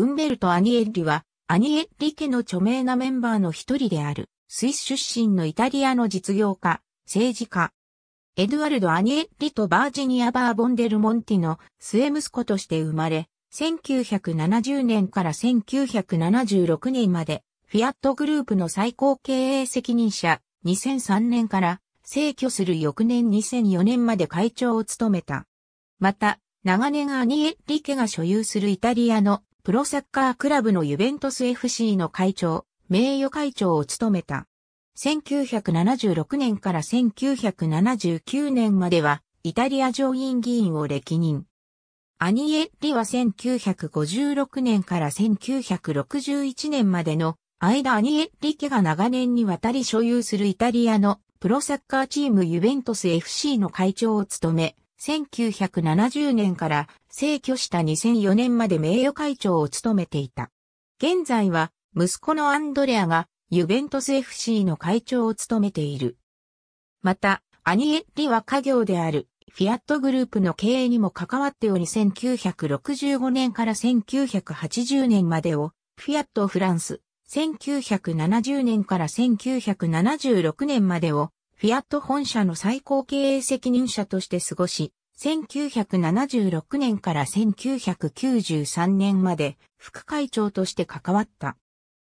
ウンベルト・アニエッリは、アニエッリ家の著名なメンバーの一人である、スイス出身のイタリアの実業家、政治家。エドゥアルド・アニエッリとバージニア・バーボンデル・モンティの末息子として生まれ、1970年から1976年まで、フィアットグループの最高経営責任者、2003年から、逝去する翌年2004年まで会長を務めた。また、長年アニエッリ家が所有するイタリアのプロサッカークラブのユベントス FC の会長、名誉会長を務めた。1976年から1979年までは、イタリア上院議員を歴任。アニエッリは1956年から1961年までの間アニエッリ家が長年にわたり所有するイタリアのプロサッカーチームユベントス FC の会長を務め、1970年から逝去した2004年まで名誉会長を務めていた。現在は息子のアンドレアがユベントス FC の会長を務めている。また、アニエッリは家業であるフィアットグループの経営にも関わっており1965年から1980年までをフィアットフランス、1970年から1976年までをフィアット本社の最高経営責任者として過ごし、1976年から1993年まで副会長として関わった。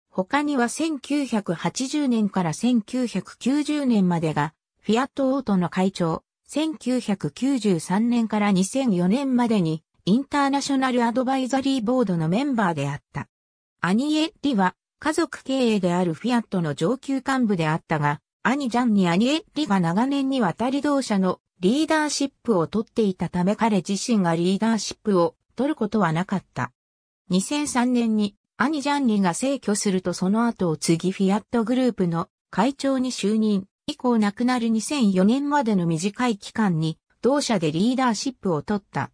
他には1980年から1990年までがフィアットオートの会長、1993年から2004年までにインターナショナルアドバイザリーボードのメンバーであった。アニエリは家族経営であるフィアットの上級幹部であったが、兄ジャンニ・アニエッリが長年にわたり同社のリーダーシップを取っていたため彼自身がリーダーシップを取ることはなかった。2003年に兄ジャンニが逝去するとその後を次フィアットグループの会長に就任以降亡くなる2004年までの短い期間に同社でリーダーシップを取った。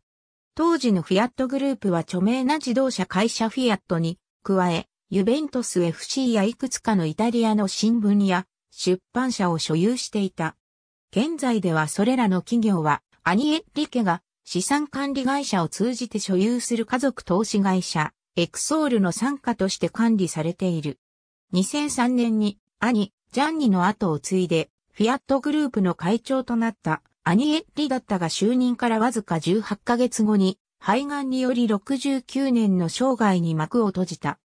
当時のフィアットグループは著名な自動車会社フィアットに加え、ユベントス FC やいくつかのイタリアの新聞や出版社を所有していた。現在ではそれらの企業は、アニエッリ家が資産管理会社を通じて所有する家族投資会社、エクソールの参加として管理されている。2003年に兄、ジャンニの後を継いで、フィアットグループの会長となったアニエッリだったが就任からわずか18ヶ月後に、肺がんにより69年の生涯に幕を閉じた。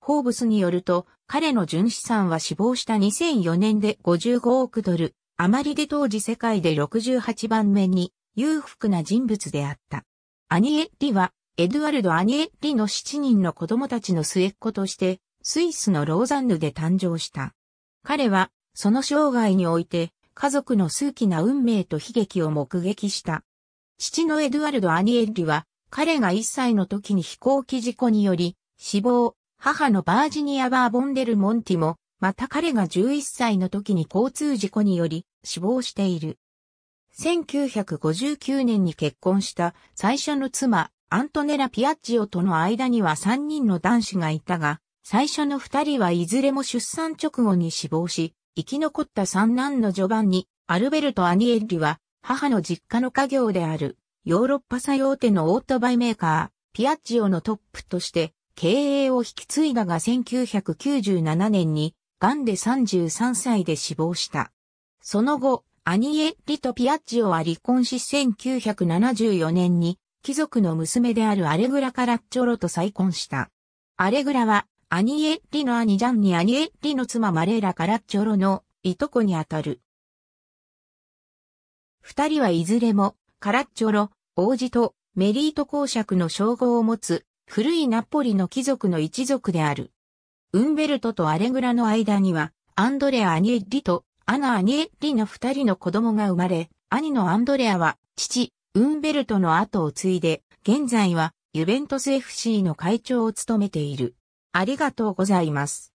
ホーブスによると、彼の純資産は死亡した2004年で55億ドル、あまりで当時世界で68番目に裕福な人物であった。アニエッリは、エドゥアルド・アニエッリの7人の子供たちの末っ子として、スイスのローザンヌで誕生した。彼は、その生涯において、家族の数奇な運命と悲劇を目撃した。父のエドゥアルド・アニエッリは、彼が1歳の時に飛行機事故により、死亡、母のバージニア・バーボンデル・モンティも、また彼が11歳の時に交通事故により死亡している。1959年に結婚した最初の妻、アントネラ・ピアッジオとの間には3人の男子がいたが、最初の2人はいずれも出産直後に死亡し、生き残った三男の序盤に、アルベルト・アニエッリは、母の実家の家業である、ヨーロッパ最大手のオートバイメーカー、ピアッジオのトップとして、経営を引き継いだが1997年に、癌で33歳で死亡した。その後、アニエッリとピアッジオは離婚し1974年に、貴族の娘であるアレグラ・カラッチョロと再婚した。アレグラは、アニエッリの兄ジャンにアニエッリの妻マレーラ・カラッチョロのいとこにあたる。二人はいずれも、カラッチョロ、王子とメリート公爵の称号を持つ古いナポリの貴族の一族である。ウンベルトとアレグラの間には、アンドレア・アニエッリとアナ・アニエッリの二人の子供が生まれ、兄のアンドレアは、父、ウンベルトの後を継いで、現在は、ユベントス FC の会長を務めている。ありがとうございます。